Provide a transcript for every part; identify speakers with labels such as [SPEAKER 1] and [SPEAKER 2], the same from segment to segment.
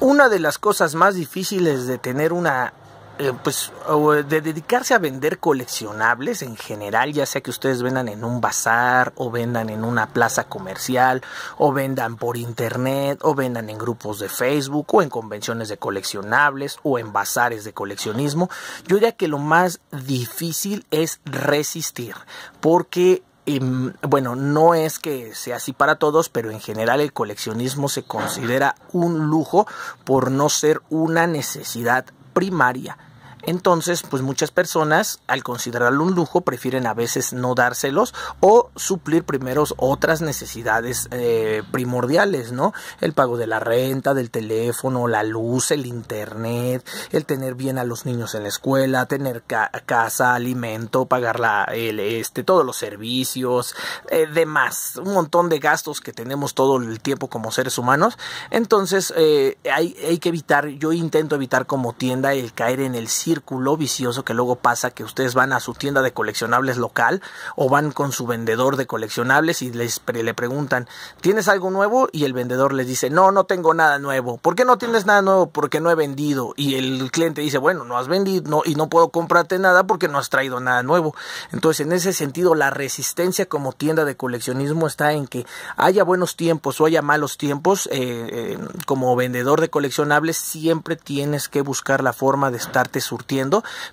[SPEAKER 1] Una de las cosas más difíciles de tener una eh, pues eh, de dedicarse a vender coleccionables en general, ya sea que ustedes vendan en un bazar o vendan en una plaza comercial o vendan por internet o vendan en grupos de Facebook o en convenciones de coleccionables o en bazares de coleccionismo, yo diría que lo más difícil es resistir porque bueno, no es que sea así para todos, pero en general el coleccionismo se considera un lujo por no ser una necesidad primaria. Entonces, pues muchas personas al considerarlo un lujo prefieren a veces no dárselos o suplir primero otras necesidades eh, primordiales, ¿no? El pago de la renta, del teléfono, la luz, el internet, el tener bien a los niños en la escuela, tener casa, alimento, pagar el, este, todos los servicios, eh, demás, un montón de gastos que tenemos todo el tiempo como seres humanos. Entonces, eh, hay, que evitar, yo intento evitar como tienda el caer en el circo círculo vicioso que luego pasa que ustedes van a su tienda de coleccionables local o van con su vendedor de coleccionables y les le preguntan, ¿tienes algo nuevo? Y el vendedor les dice, no, no tengo nada nuevo. ¿Por qué no tienes nada nuevo? Porque no he vendido. Y el cliente dice, bueno, no has vendido y no puedo comprarte nada porque no has traído nada nuevo. Entonces, en ese sentido, la resistencia como tienda de coleccionismo está en que haya buenos tiempos o haya malos tiempos, eh, eh, como vendedor de coleccionables siempre tienes que buscar la forma de estarte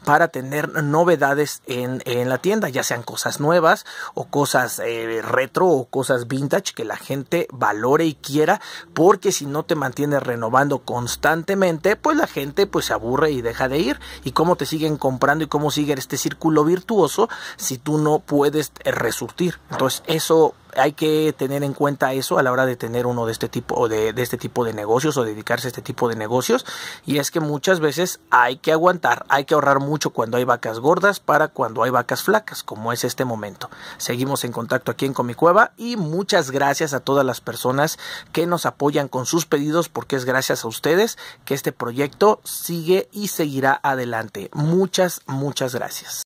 [SPEAKER 1] para tener novedades en, la tienda, ya sean cosas nuevas o cosas eh, retro o cosas vintage que la gente valore y quiera, porque si no te mantienes renovando constantemente, pues la gente pues se aburre y deja de ir. ¿Y cómo te siguen comprando y cómo sigue este círculo virtuoso si tú no puedes eh, resurtir? Entonces eso hay que tener en cuenta eso a la hora de tener uno de este tipo de, de este tipo de negocios o dedicarse a este tipo de negocios y es que muchas veces hay que aguantar, hay que ahorrar mucho cuando hay vacas gordas para cuando hay vacas flacas, como es este momento. Seguimos en contacto aquí en Comicueva y muchas gracias a todas las personas que nos apoyan con sus pedidos porque es gracias a ustedes que este proyecto sigue y seguirá adelante. Muchas, muchas gracias.